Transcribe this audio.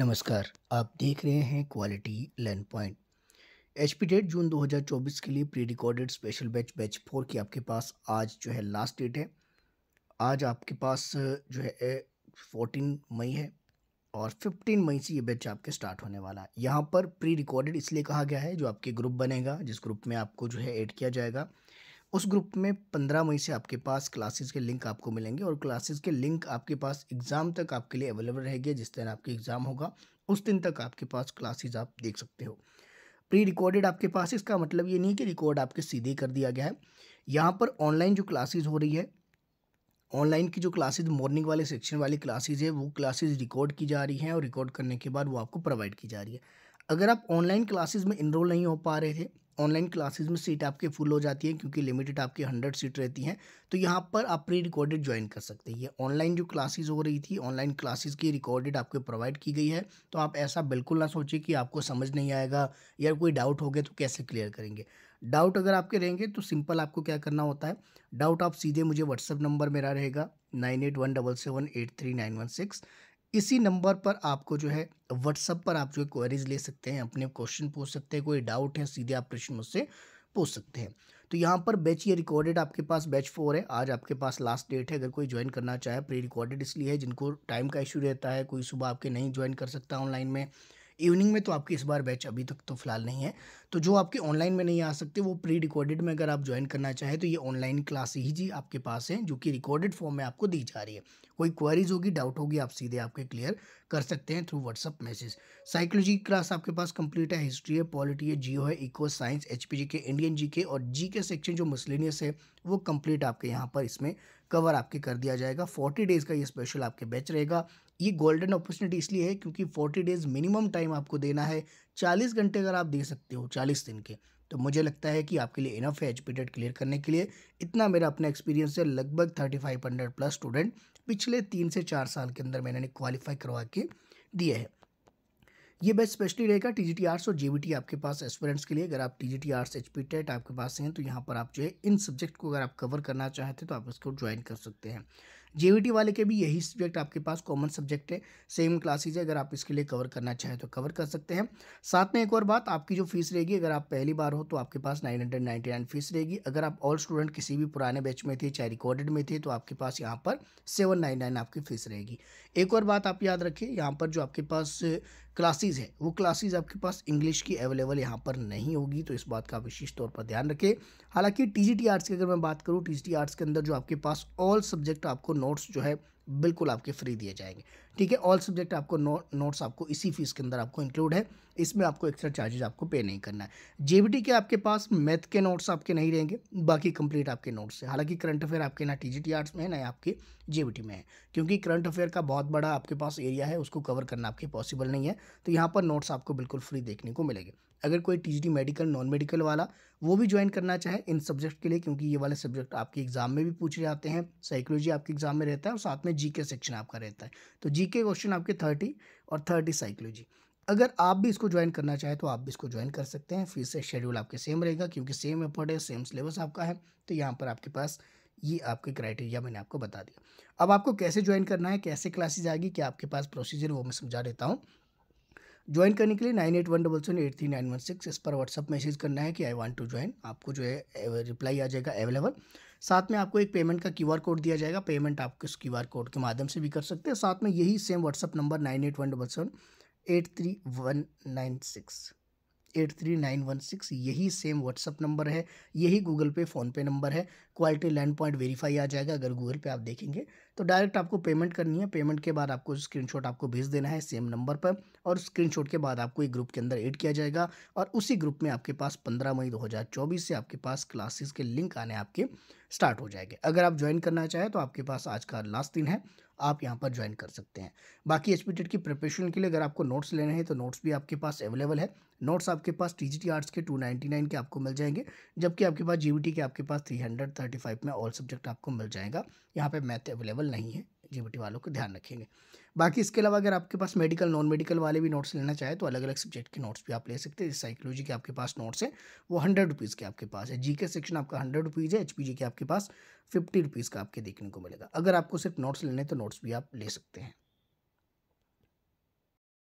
नमस्कार आप देख रहे हैं quality learn point H P date June 2024 के लिए pre recorded special batch batch four की आपके पास आज जो है लास्ट डेट है आज आपके पास जो है फोर्टीन मई है और फिफ्टीन मई से ये बैच आपके स्टार्ट होने वाला है यहाँ पर प्री रिकॉर्डेड इसलिए कहा गया है जो आपके ग्रुप बनेगा जिस ग्रुप में आपको जो है ऐड किया जाएगा उस ग्रुप में पंद्रह मई से आपके पास क्लासेस के लिंक आपको मिलेंगे और क्लासेस के लिंक आपके पास एग्ज़ाम तक आपके लिए अवेलेबल रहेगी जिस दिन आपकी एग्ज़ाम होगा उस दिन तक आपके पास क्लासेज आप देख सकते हो प्री रिकॉर्डेड आपके पास इसका मतलब ये नहीं कि रिकॉर्ड आपके सीधे कर दिया गया है यहाँ पर ऑनलाइन जो क्लासेज हो रही है ऑनलाइन की जो क्लासेज मॉर्निंग वाले सेक्शन वाली क्लासेज है वो क्लासेज रिकॉर्ड की जा रही हैं और रिकॉर्ड करने के बाद वो आपको प्रोवाइड की जा रही है अगर आप ऑनलाइन क्लासेज में इनरोल नहीं हो पा रहे थे ऑनलाइन क्लासेज में सीट आपके फुल हो जाती है क्योंकि लिमिटेड आपकी हंड्रेड सीट रहती हैं तो यहाँ पर आप प्री रिकॉर्डेड ज्वाइन कर सकते हैं ये ऑनलाइन जो क्लासेज हो रही थी ऑनलाइन क्लासेज की रिकॉर्डेड आपको प्रोवाइड की गई है तो आप ऐसा बिल्कुल ना सोचिए कि आपको समझ नहीं आएगा या कोई डाउट हो गया तो कैसे क्लियर करेंगे डाउट अगर आपके रहेंगे तो सिंपल आपको क्या करना होता है डाउट आप सीधे मुझे व्हाट्सअप नंबर मेरा रहेगा nine eight one double seven eight three nine one six इसी नंबर पर आपको जो है व्हाट्सअप पर आप जो है क्वेरीज ले सकते हैं अपने क्वेश्चन पूछ सकते हैं कोई डाउट है सीधे आप प्रश्न मुझसे पूछ सकते हैं तो यहाँ पर बैच ये रिकॉर्डेड आपके पास बैच फोर है आज आपके पास लास्ट डेट है अगर कोई ज्वाइन करना चाहे प्री रिकॉर्डेड इसलिए है जिनको टाइम का इशू रहता है कोई सुबह आपके नहीं ज्वाइन कर सकता ऑनलाइन में इवनिंग में तो आपकी इस बार बैच अभी तक तो फिलहाल नहीं है तो जो आपके ऑनलाइन में नहीं आ सकते वो प्री रिकॉर्डेड में अगर आप ज्वाइन करना चाहें तो ये ऑनलाइन क्लास ही जी आपके पास है जो कि रिकॉर्डेड फॉर्म में आपको दी जा रही है कोई क्वारीज होगी डाउट होगी आप सीधे आपके क्लियर कर सकते हैं through WhatsApp message psychology class आपके पास कंप्लीट है हिस्ट्री है पॉलिटी है जियो है eco science H K Indian G K और जी के सेक्शन जो मसलिनियस है वो कंप्लीट आपके यहाँ पर इसमें कवर आपके कर दिया जाएगा फोर्टी डेज़ का ये स्पेशल आपके बैच रहेगा ये गोल्डन अपॉर्चुनिटी इसलिए है क्योंकि फोर्टी डेज़ मिनिमम टाइम आपको देना है चालीस घंटे अगर आप दे सकते हो चालीस दिन के तो मुझे लगता है कि आपके लिए इनफ है एच पीरियड क्लियर करने के लिए इतना मेरा अपना एक्सपीरियंस है लगभग thirty five hundred plus student पिछले तीन से चार साल के अंदर मैंने क्वालिफाई करवा के दिए हैं ये बेस्ट स्पेशली रहेगा टी जी टी आर्ट्स और जे टी आपके पास एस्पिरेंट्स के लिए अगर आप T G T arts H P आपके पास हैं तो यहाँ पर आप जो है इन सब्जेक्ट को अगर आप कवर करना चाहते हैं तो आप इसको ज्वाइन कर सकते हैं जेवीटी वाले के भी यही सब्जेक्ट आपके पास कॉमन सब्जेक्ट है सेम क्लासेज है अगर आप इसके लिए कवर करना चाहें तो कवर कर सकते हैं साथ में एक और बात आपकी जो फीस रहेगी अगर आप पहली बार हो तो आपके पास nine hundred ninety nine fees रहेगी अगर आप ऑल स्टूडेंट किसी भी पुराने बैच में थे चाहे रिकॉर्डेड में थे तो आपके पास यहाँ पर सेवन नाइन नाइन आपकी फीस रहेगी एक और बात आप याद रखिए यहाँ पर जो आपके पास क्लासेज है वो क्लासेज आपके पास इंग्लिश की अवेलेबल यहाँ पर नहीं होगी तो इस बात का विशेष तौर पर ध्यान रखें हालांकि टी जी आर्ट्स की अगर मैं बात करूँ टी जी आर्ट्स के अंदर जो आपके पास ऑल सब्जेक्ट आपको नोट्स जो है बिल्कुल आपके फ्री दिए जाएंगे ठीक है ऑल सब्जेक्ट आपको नो, नोट्स आपको इसी फीस के अंदर आपको इंक्लूड है इसमें आपको एक्स्ट्रा चार्जेस आपको पे नहीं करना है जेबीटी के आपके पास मैथ के नोट्स आपके नहीं रहेंगे बाकी कंप्लीट आपके नोट्स है हालांकि करंट अफेयर आपके ना टी आर्ट्स में है ना आपके जेबीटी में है क्योंकि करंट अफेयर का बहुत बड़ा आपके पास एरिया है उसको कवर करना आपके पॉसिबल नहीं है तो यहाँ पर नोट्स आपको बिल्कुल फ्री देखने को मिलेंगे अगर कोई टीजीटी मेडिकल नॉन मेडिकल वाला वो भी ज्वाइन करना चाहे इन सब्जेक्ट के लिए क्योंकि ये वाले सब्जेक्ट आपके एग्जाम में भी पूछे जाते हैं साइकोलॉजी आपके एग्जाम में रहता है और साथ में के सेक्शन आपका रहता है तो के क्वेश्चन आपके थर्टी और थर्टी साइकोलॉजी अगर आप भी इसको ज्वाइन करना चाहें तो आप भी इसको ज्वाइन कर सकते हैं फीस से शेड्यूल आपके सेम रहेगा क्योंकि सेम एफर्ट है सेम सिलेबस आपका है तो यहाँ पर आपके पास ये आपके क्राइटेरिया मैंने आपको बता दिया अब आपको कैसे ज्वाइन करना है कैसे क्लासेज आएगी क्या आपके पास प्रोसीजर वो मैं समझा देता हूँ ज्वाइन करने के लिए nine eight one double seven eight three nine one six इस पर व्हाट्सअप मैसेज करना है कि आई वांट टू ज्वाइन आपको जो है रिप्लाई आ जाएगा अवेलेबल साथ में आपको एक पेमेंट का क्यूआर कोड दिया जाएगा पेमेंट आप किस क्यूआर कोड के माध्यम से भी कर सकते हैं साथ में यही same WhatsApp number nine eight one double seven eight three one nine six eight three nine one six यही सेम व्हाट्सअप नंबर है यही गूगल पे फ़ोनपे नंबर है क्वालिटी लैंड पॉइंट वेरीफाई आ जाएगा अगर गूगल पे आप देखेंगे तो डायरेक्ट आपको पेमेंट करनी है पेमेंट के बाद आपको स्क्रीनशॉट आपको भेज देना है सेम नंबर पर और स्क्रीनशॉट के बाद आपको एक ग्रुप के अंदर ऐड किया जाएगा और उसी ग्रुप में आपके पास पंद्रह मई 2024 से आपके पास क्लासेस के लिंक आने आपके स्टार्ट हो जाएंगे अगर आप ज्वाइन करना चाहें तो आपके पास आज का लास्ट दिन है आप यहाँ पर ज्वाइन कर सकते हैं बाकी एच की प्रिपरेशन के लिए अगर आपको नोट्स लेने हैं तो नोट्स भी आपके पास अवेलेबल है नोट्स आपके पास टी जी आर्ट्स के टू के आपको मिल जाएंगे जबकि आपके पास जी के आपके पास थ्री में ऑल सब्जेक्ट आपको मिल जाएगा यहाँ पर मैथ अवेलेबल नहीं है जीबीटी वालों को ध्यान रखेंगे बाकी इसके अलावा अगर आपके पास मेडिकल नॉन मेडिकल वाले भी नोट्स लेना चाहे तो अलग अलग सब्जेक्ट के नोट्स भी आप ले सकते हैं साइकोलॉजी के आपके पास नोट्स हैं वो हंड्रेड रुपीज़ के आपके पास है जी के सेक्शन आपका हंड्रेड रुपीज़ है एचपीजी के आपके पास फिफ्टी रुपीज़ का आपके देखने को मिलेगा अगर आपको सिर्फ नोट्स लेने तो नोट्स भी आप ले सकते हैं